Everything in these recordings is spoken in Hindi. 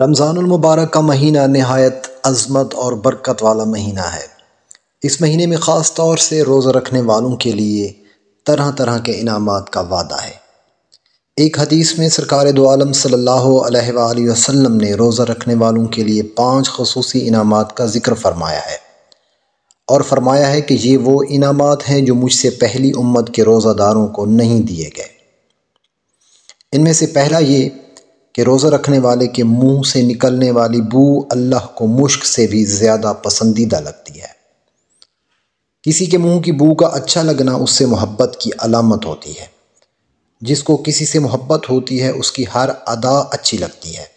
रमज़ानमबारक का महीना नहायत अजमत और बरकत वाला महीना है इस महीने में ख़ास तौर से रोज़ा रखने वालों के लिए तरह तरह के इनाम का वादा है एक हदीस में सरकार दो सल्ला वसम ने रोज़ा रखने वालों के लिए पाँच खसूसी इनाम का जिक्र फरमाया है और फरमाया है कि ये वो इनाम हैं जो मुझसे पहली उम्मत के रोज़ादारों को नहीं दिए गए इनमें से पहला ये कि रोज़ा रखने वाले के मुंह से निकलने वाली बू अल्लाह को मुश्क से भी ज़्यादा पसंदीदा लगती है किसी के मुंह की बू का अच्छा लगना उससे मोहब्बत की अलामत होती है जिसको किसी से मोहब्बत होती है उसकी हर अदा अच्छी लगती है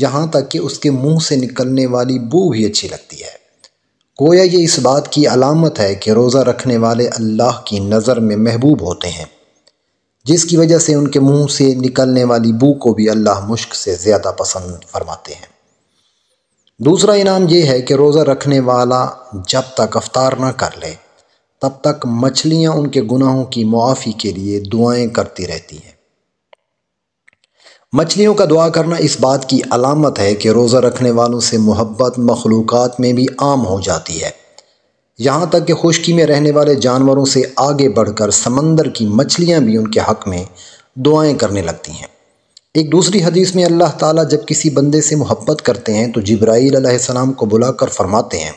यहाँ तक कि उसके मुंह से निकलने वाली बू भी अच्छी लगती है गोया ये इस बात की अलामत है कि रोज़ा रखने वाले अल्लाह की नज़र में महबूब होते हैं जिसकी वजह से उनके मुंह से निकलने वाली बू को भी अल्लाह मुश्क से ज़्यादा पसंद फरमाते हैं दूसरा इनाम यह है कि रोज़ा रखने वाला जब तक अफ्तार ना कर ले तब तक मछलियाँ उनके गुनाहों की मुआफ़ी के लिए दुआएँ करती रहती हैं मछलियों का दुआ करना इस बात की अलामत है कि रोज़ा रखने वालों से मोहब्बत मखलूक़ात में भी आम हो जाती है यहाँ तक कि खुश्की में रहने वाले जानवरों से आगे बढ़कर समंदर की मछलियाँ भी उनके हक़ में दुआएँ करने लगती हैं एक दूसरी हदीस में अल्लाह ताला जब किसी बंदे से मोहब्बत करते हैं तो जब्राईल अलैहिस्सलाम को बुलाकर फरमाते हैं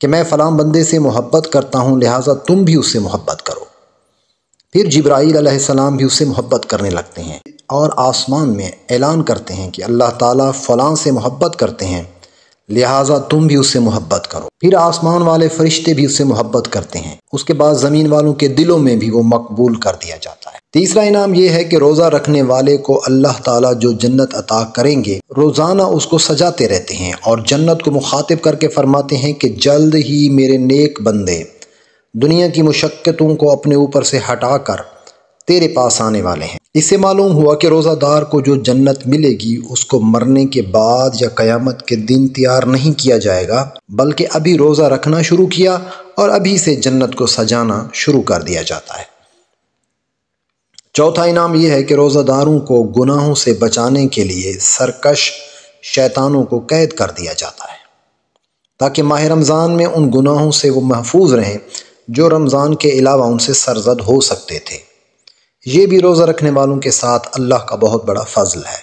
कि मैं फ़लाम बंदे से मोहब्बत करता हूँ लिहाजा तुम भी उससे मोहब्बत करो फिर जब्राईल अलैहिस्सलाम भी उससे मोहब्बत करने लगते हैं और आसमान में ऐलान करते हैं कि अल्लाह ताला फ़लाँ से मोहब्बत करते हैं लिहाजा तुम भी उससे मोहब्बत करो फिर आसमान वाले फरिश्ते भी उससे मोहब्बत करते हैं उसके बाद ज़मीन वालों के दिलों में भी वो मकबूल कर दिया जाता है तीसरा इनाम यह है कि रोज़ा रखने वाले को अल्लाह ताला जो जन्नत अता करेंगे रोज़ाना उसको सजाते रहते हैं और जन्नत को मुखातिब करके फरमाते हैं कि जल्द ही मेरे नेक बंदे दुनिया की मुशक्क़तों को अपने ऊपर से हटाकर तेरे पास आने वाले हैं इससे मालूम हुआ कि रोज़ादार को जो जन्नत मिलेगी उसको मरने के बाद या क़यामत के दिन तैयार नहीं किया जाएगा बल्कि अभी रोज़ा रखना शुरू किया और अभी से जन्नत को सजाना शुरू कर दिया जाता है चौथा इनाम यह है कि रोज़ादारों को गुनाहों से बचाने के लिए सरकश शैतानों को कैद कर दिया जाता है ताकि माह रमज़ान में उन गुनाहों से वो महफूज रहें जो रमज़ान के अलावा उनसे सरजद हो सकते थे ये भी रोज़ा रखने वालों के साथ अल्लाह का बहुत बड़ा फजल है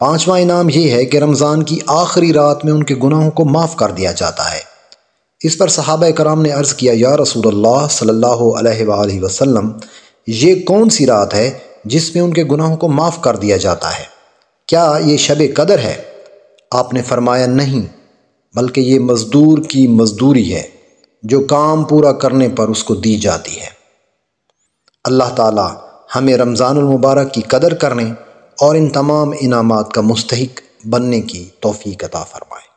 पाँचवा इनाम ये है कि रमज़ान की आखिरी रात में उनके गुनाहों को माफ़ कर दिया जाता है इस पर सहाब कराम ने अर्ज़ किया या रसूल सल्ला वसम ये कौन सी रात है जिसमें उनके गुनाहों को माफ़ कर दिया जाता है क्या ये शब कदर है आपने फरमाया नहीं बल्कि ये मज़दूर की मज़दूरी है जो काम पूरा करने पर उसको दी जाती है अल्लाह ताला हमें मुबारक की कदर करने और इन तमाम इनामात का मुस्तक बनने की तोफ़ी अता फ़रमाए